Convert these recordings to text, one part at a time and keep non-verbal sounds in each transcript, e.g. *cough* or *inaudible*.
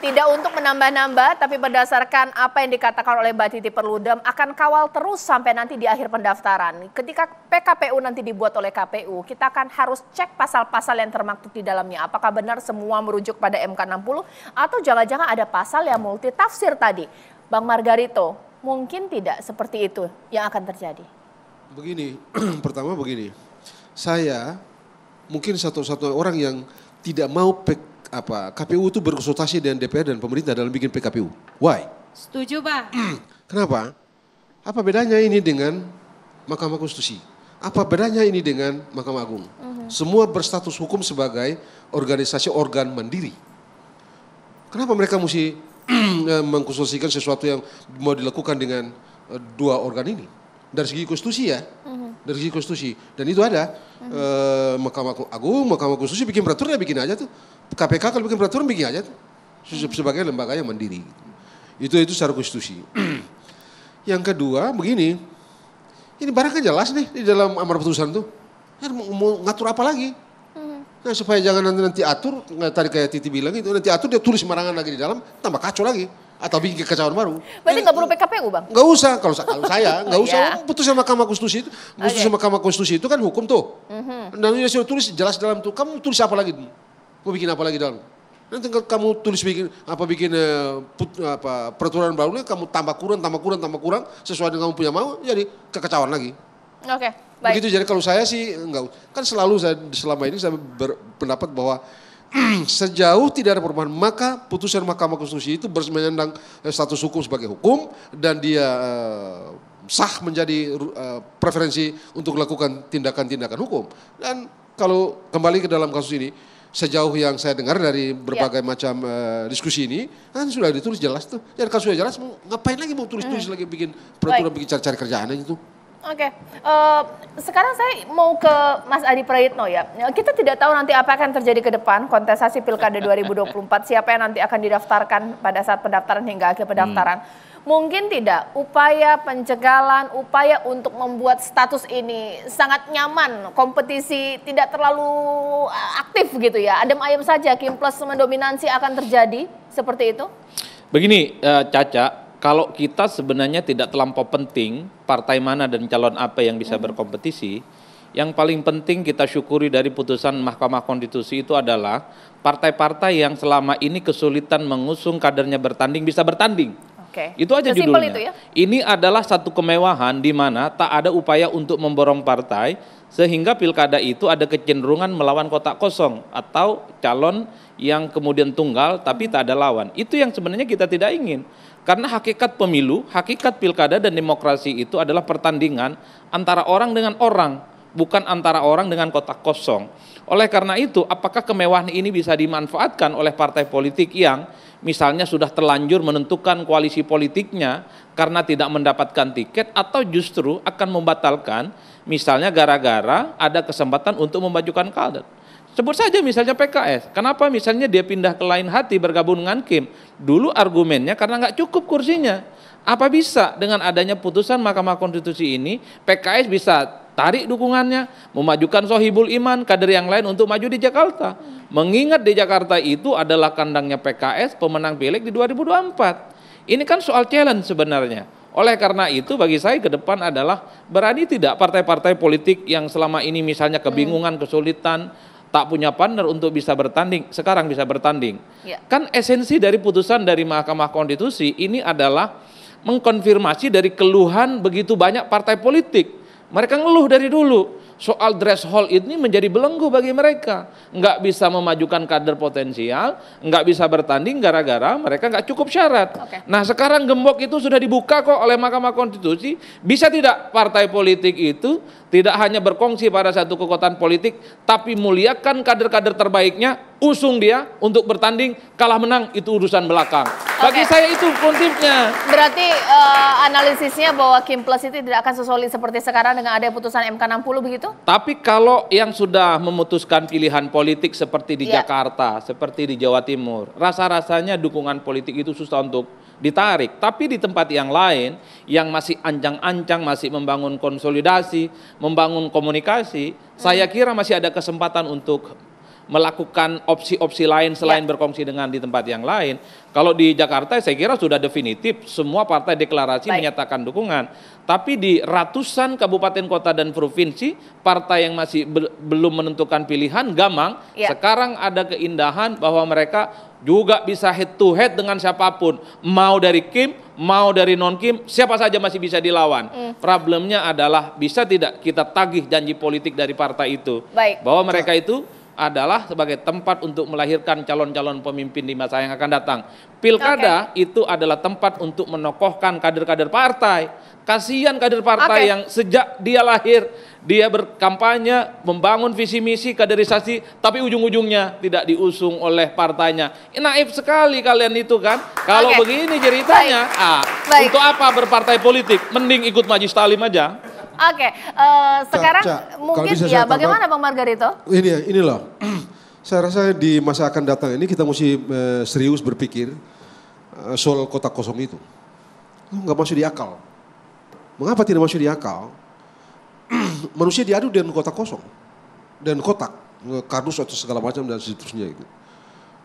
tidak untuk menambah-nambah, tapi berdasarkan apa yang dikatakan oleh Mbak Titi Perludem, akan kawal terus sampai nanti di akhir pendaftaran. Ketika PKPU nanti dibuat oleh KPU, kita akan harus cek pasal-pasal yang termaktub di dalamnya. Apakah benar semua merujuk pada MK60 atau jangan-jangan ada pasal yang multitafsir tadi. Bang Margarito, mungkin tidak seperti itu yang akan terjadi. Begini, *clears throat* pertama begini, saya mungkin satu-satu orang yang tidak mau apa KPU itu berkonsultasi dengan DPR dan pemerintah dalam bikin PKPU. Why? Setuju, Pak. *clears throat* Kenapa? Apa bedanya ini dengan Mahkamah Konstitusi? Apa bedanya ini dengan Mahkamah Agung? Uh mhm. -huh. Semua berstatus hukum sebagai organisasi organ mandiri. Kenapa mereka mesti *clears throat* eh, mengkonsultasikan sesuatu yang mau dilakukan dengan eh, dua organ ini? Dari segi konstitusi ya. Uh mhm. -huh dari sisi konstitusi dan itu ada hmm. e, Mahkamah Agung, Mahkamah Konstitusi bikin peraturan ya bikin aja tuh. KPK kalau bikin peraturan bikin aja tuh. Sebagai lembaga yang mandiri. Itu itu secara konstitusi. *clears throat* yang kedua begini, ini barang kan jelas nih di dalam amar putusan tuh. Kan mau, ngatur apa lagi? Mhm. Nah, supaya jangan nanti nanti atur, tadi kayak Titi bilang itu nanti atur dia tulis marangan lagi di dalam, tambah kacau lagi atau ah, bikin kekacauan baru. Berarti nggak perlu PKPU bang? Nggak usah kalau, kalau saya *laughs* nggak usah. yeah. sama Mahkamah Konstitusi itu, putusan okay. Mahkamah Konstitusi itu kan hukum tuh. Mm-hmm. Dan sudah tulis jelas dalam tuh. Kamu tulis apa lagi? nih Mau bikin apa lagi dalam? Nanti kamu tulis bikin apa bikin eh, put, apa peraturan barunya kamu tambah kurang tambah kurang tambah kurang sesuai dengan kamu punya mau jadi kekacauan lagi. Oke. Okay, baik. Begitu jadi kalau saya sih enggak kan selalu saya selama ini saya berpendapat bahwa *clears throat* sejauh tidak ada perubahan maka putusan Mahkamah Konstitusi itu bersemenyandang eh, status hukum sebagai hukum dan dia eh, sah menjadi eh, preferensi untuk melakukan tindakan-tindakan hukum. Dan kalau kembali ke dalam kasus ini, sejauh yang saya dengar dari berbagai ya. macam uh, diskusi ini kan sudah ditulis jelas tuh. Dan ya, kalau jelas mau ngapain lagi mau tulis-tulis hmm. lagi bikin peraturan bikin cari-cari kerjaan aja tuh. Oke, okay. uh, eh, sekarang saya mau ke Mas Adi Prayitno ya. Kita tidak tahu nanti apa akan terjadi ke depan kontestasi Pilkada 2024, *laughs* siapa yang nanti akan didaftarkan pada saat pendaftaran hingga akhir hmm. pendaftaran. Hmm. Mungkin tidak upaya pencegalan, upaya untuk membuat status ini sangat nyaman, kompetisi tidak terlalu eh, aktif gitu ya. Adem ayam saja, Kim Plus akan terjadi seperti itu. Begini, uh, Caca, kalau kita sebenarnya tidak terlampau penting partai mana dan calon apa yang bisa hmm. berkompetisi, yang paling penting kita syukuri dari putusan Mahkamah Konstitusi itu adalah partai-partai yang selama ini kesulitan mengusung kadernya bertanding bisa bertanding. Oke. Itu aja judulnya. Itu ya? Ini adalah satu kemewahan di mana tak ada upaya untuk memborong partai, sehingga pilkada itu ada kecenderungan melawan kotak kosong atau calon yang kemudian tunggal tapi tak ada lawan. Itu yang sebenarnya kita tidak ingin. Karena hakikat pemilu, hakikat pilkada dan demokrasi itu adalah pertandingan antara orang dengan orang bukan antara orang dengan kotak kosong. Oleh karena itu, apakah kemewahan ini bisa dimanfaatkan oleh partai politik yang misalnya sudah terlanjur menentukan koalisi politiknya karena tidak mendapatkan tiket atau justru akan membatalkan misalnya gara-gara ada kesempatan untuk membajukan kader. Sebut saja misalnya PKS. Kenapa misalnya dia pindah ke lain hati bergabung dengan Kim? Dulu argumennya karena nggak cukup kursinya apa bisa dengan adanya putusan Mahkamah Konstitusi ini PKS bisa tarik dukungannya, memajukan Sohibul Iman, kader yang lain untuk maju di Jakarta. Mengingat di Jakarta itu adalah kandangnya PKS pemenang pileg di 2024. Ini kan soal challenge sebenarnya. Oleh karena itu bagi saya ke depan adalah berani tidak partai-partai politik yang selama ini misalnya hmm. kebingungan, kesulitan, tak punya partner untuk bisa bertanding, sekarang bisa bertanding. Ya. Kan esensi dari putusan dari Mahkamah Konstitusi ini adalah mengkonfirmasi dari keluhan begitu banyak partai politik. Mereka ngeluh dari dulu soal dress threshold ini menjadi belenggu bagi mereka. Nggak bisa memajukan kader potensial, nggak bisa bertanding gara-gara mereka nggak cukup syarat. Okay. Nah sekarang gembok itu sudah dibuka kok oleh Mahkamah Konstitusi. Bisa tidak partai politik itu tidak hanya berkongsi pada satu kekuatan politik, tapi muliakan kader-kader terbaiknya usung dia untuk bertanding, kalah menang itu urusan belakang. Okay. Bagi saya itu prinsipnya. Berarti uh, analisisnya bahwa Kim Plus itu tidak akan sesolid seperti sekarang dengan ada putusan MK 60 begitu? Tapi kalau yang sudah memutuskan pilihan politik seperti di yeah. Jakarta, seperti di Jawa Timur, rasa-rasanya dukungan politik itu susah untuk ditarik. Tapi di tempat yang lain yang masih ancang-ancang, masih membangun konsolidasi, membangun komunikasi, hmm. saya kira masih ada kesempatan untuk melakukan opsi-opsi lain selain ya. berkongsi dengan di tempat yang lain. Kalau di Jakarta saya kira sudah definitif semua partai deklarasi Baik. menyatakan dukungan. Tapi di ratusan kabupaten kota dan provinsi partai yang masih be belum menentukan pilihan gamang ya. sekarang ada keindahan bahwa mereka juga bisa head to head dengan siapapun, mau dari Kim, mau dari non Kim, siapa saja masih bisa dilawan. Mm. Problemnya adalah bisa tidak kita tagih janji politik dari partai itu, Baik. bahwa mereka itu adalah sebagai tempat untuk melahirkan calon-calon pemimpin di masa yang akan datang. Pilkada okay. itu adalah tempat untuk menokohkan kader-kader partai. Kasihan kader partai okay. yang sejak dia lahir, dia berkampanye, membangun visi misi kaderisasi, tapi ujung-ujungnya tidak diusung oleh partainya. Naif sekali kalian itu kan. Kalau okay. begini ceritanya, Baik. Ah, Baik. untuk apa berpartai politik? Mending ikut majlis talim aja. Oke, okay. uh, eh, sekarang Ca, Ca, mungkin bisa ya bagaimana Bang Margarito? Ini ya, ini loh. *clears throat* saya rasa di masa akan datang ini kita mesti uh, serius berpikir uh, soal kota kosong itu. gak masuk di akal. Mengapa tidak masuk di akal? *clears throat* Manusia diadu dengan kota kosong. Dan kotak, kardus atau segala macam dan seterusnya itu.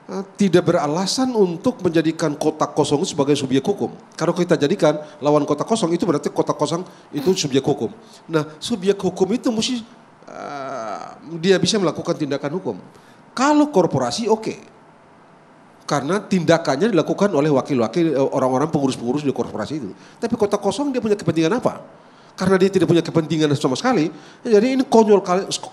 Eh, tidak beralasan untuk menjadikan kotak kosong sebagai subjek hukum. Kalau kita jadikan lawan kotak kosong itu berarti kotak kosong itu subjek hukum. Nah, subjek hukum itu mesti uh, dia bisa melakukan tindakan hukum. Kalau korporasi oke. Okay. Karena tindakannya dilakukan oleh wakil-wakil eh, orang-orang pengurus-pengurus di korporasi itu. Tapi kotak kosong dia punya kepentingan apa? karena dia tidak punya kepentingan sama sekali. Jadi ini konyol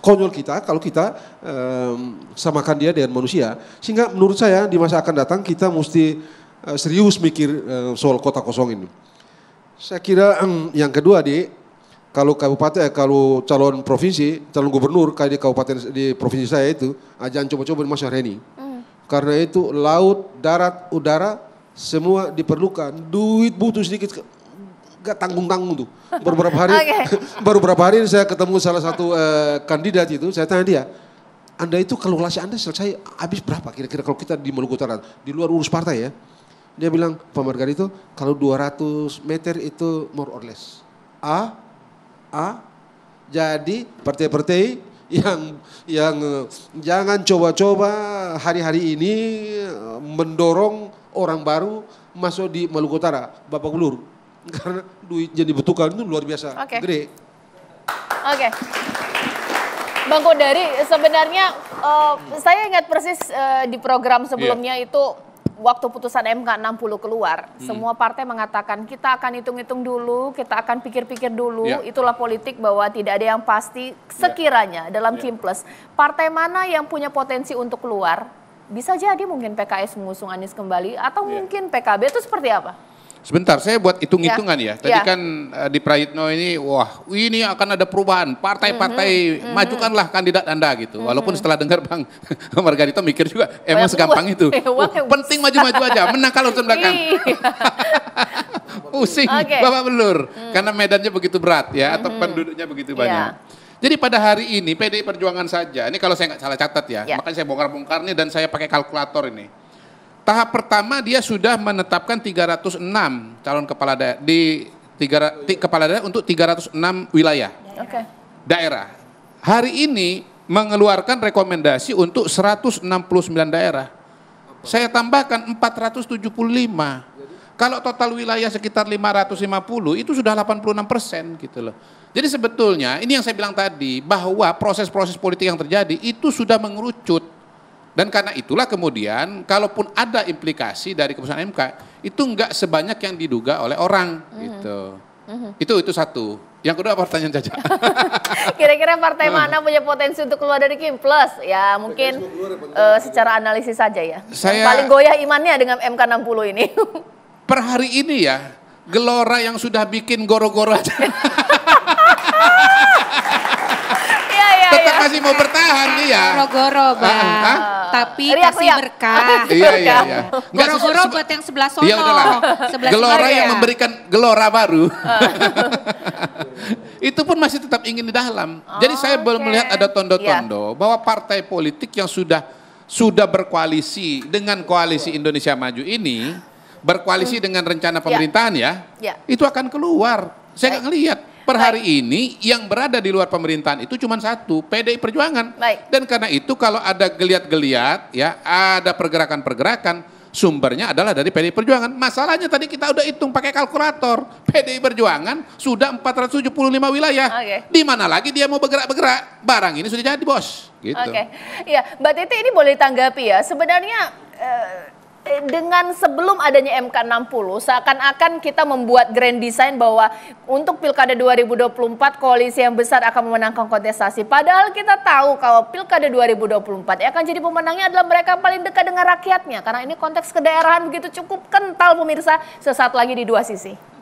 konyol kita kalau kita um, samakan dia dengan manusia. Sehingga menurut saya di masa akan datang kita mesti uh, serius mikir uh, soal kota kosong ini. Saya kira um, yang kedua di kalau kabupaten eh, kalau calon provinsi, calon gubernur kayak di kabupaten di provinsi saya itu, ah, jangan coba-coba di masyarakat Mm. Karena itu laut, darat, udara semua diperlukan. Duit butuh sedikit gak tanggung-tanggung tuh. Baru berapa hari, okay. *laughs* baru berapa hari saya ketemu salah satu uh, kandidat itu, saya tanya dia, anda itu kalau kalkulasi Anda selesai habis berapa kira-kira kalau kita di Maluku Utara, di luar urus partai ya. Dia bilang, Pak itu kalau 200 meter itu more or less. A, A, jadi partai-partai yang yang eh, jangan coba-coba hari-hari ini eh, mendorong orang baru masuk di Maluku Utara, Bapak Gubernur. Karena duit jadi dibutuhkan itu luar biasa okay. gede. Oke. Okay. Bang Kodari, sebenarnya uh, saya ingat persis uh, di program sebelumnya yeah. itu waktu putusan MK 60 keluar, hmm. semua partai mengatakan kita akan hitung-hitung dulu, kita akan pikir-pikir dulu. yeah. Itulah politik bahwa tidak ada yang pasti sekiranya yeah. dalam yeah. Iya. Kimplus. Partai mana yang punya potensi untuk keluar? Bisa jadi mungkin PKS mengusung Anies kembali atau yeah. mungkin PKB itu seperti apa? Sebentar, saya buat hitung-hitungan ya. ya. Tadi ya. kan eh, di Prayitno ini, wah ini akan ada perubahan. Partai-partai mm -hmm. majukanlah kandidat Anda gitu. Mm -hmm. Walaupun setelah dengar Bang *laughs* Margarito mikir juga, emang well, segampang well, itu. Well, oh, penting maju-maju aja, menang kalau urusan belakang. Iya. *laughs* Pusing, okay. Bapak belur. Mm. Karena medannya begitu berat ya, mm -hmm. penduduknya begitu iya. banyak. Yeah. Jadi pada hari ini PDI Perjuangan saja, ini kalau saya nggak salah catat ya, yeah. makanya saya bongkar-bongkar nih dan saya pakai kalkulator ini Tahap pertama dia sudah menetapkan 306 calon kepala daerah di tiga, ti, kepala daerah untuk 306 wilayah. Okay. Daerah. Hari ini mengeluarkan rekomendasi untuk 169 daerah. Saya tambahkan 475. Kalau total wilayah sekitar 550 itu sudah 86 persen gitu loh. Jadi sebetulnya ini yang saya bilang tadi bahwa proses-proses politik yang terjadi itu sudah mengerucut dan karena itulah kemudian kalaupun ada implikasi dari keputusan MK itu enggak sebanyak yang diduga oleh orang mm-hmm. gitu. Mm-hmm. Itu itu satu. Yang kedua pertanyaan Caca. *laughs* Kira-kira partai mana punya potensi untuk keluar dari Kim Plus? Ya mungkin uh, secara analisis saja ya. Saya, paling goyah imannya dengan MK 60 ini. *laughs* per hari ini ya, gelora yang sudah bikin goro-goro aja. *laughs* Ya, Goro-goro, Bang. Ah, ah. ah, Tapi riak, kasih riak. berkah. iya, iya, iya. goro-goro buat yang sebelah iya, sono. Iya, Sebelah gelora yang ya. memberikan gelora baru. Ah. *laughs* itu pun masih tetap ingin di dalam. Oh, Jadi saya oh, belum melihat ada tondo-tondo yeah. bahwa partai politik yang sudah sudah berkoalisi dengan koalisi Indonesia Maju ini berkoalisi hmm. dengan rencana iya. pemerintahan yeah. ya, yeah. itu akan keluar. Saya nggak ngelihat Per hari Baik. ini yang berada di luar pemerintahan itu cuma satu, PDI Perjuangan. Baik. Dan karena itu kalau ada geliat-geliat, ya ada pergerakan-pergerakan, sumbernya adalah dari PDI Perjuangan. Masalahnya tadi kita udah hitung pakai kalkulator, PDI Perjuangan sudah 475 wilayah. Okay. Di mana lagi dia mau bergerak-bergerak? Barang ini sudah jadi, Bos. Gitu. Oke. Okay. Ya, Mbak Titi ini boleh tanggapi ya. Sebenarnya uh Eh, dengan sebelum adanya MK 60 seakan-akan kita membuat grand design bahwa untuk Pilkada 2024 koalisi yang besar akan memenangkan kontestasi. Padahal kita tahu kalau Pilkada 2024 yang akan jadi pemenangnya adalah mereka paling dekat dengan rakyatnya karena ini konteks kedaerahan begitu cukup kental pemirsa sesaat lagi di dua sisi.